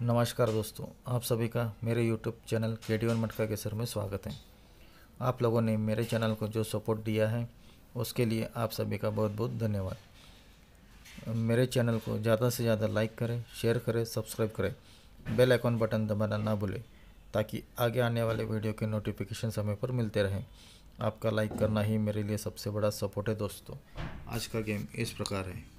नमस्कार दोस्तों आप सभी का मेरे यूट्यूब चैनल के डी वन मटका केसर में स्वागत है आप लोगों ने मेरे चैनल को जो सपोर्ट दिया है उसके लिए आप सभी का बहुत बहुत धन्यवाद मेरे चैनल को ज़्यादा से ज़्यादा लाइक करें शेयर करें सब्सक्राइब करें बेल आइकॉन बटन दबाना ना भूलें ताकि आगे आने वाले वीडियो के नोटिफिकेशन समय पर मिलते रहें आपका लाइक करना ही मेरे लिए सबसे बड़ा सपोर्ट है दोस्तों आज का गेम इस प्रकार है